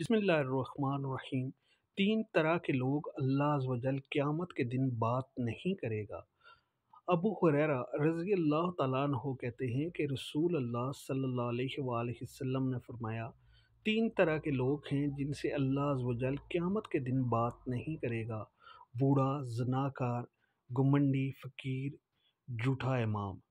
بسم اللہ الرحمن الرحیم تین طرح کے لوگ اللہ عز و جل قیامت کے دن بات نہیں کرے گا ابو خریرہ رضی اللہ تعالیٰ عنہ کہتے ہیں کہ رسول اللہ صلی اللہ علیہ وآلہ وسلم نے فرمایا تین طرح کے لوگ ہیں جن سے اللہ عز و جل قیامت کے دن بات نہیں کرے گا بوڑھا زناکار گمنڈی فقیر جھوٹا امام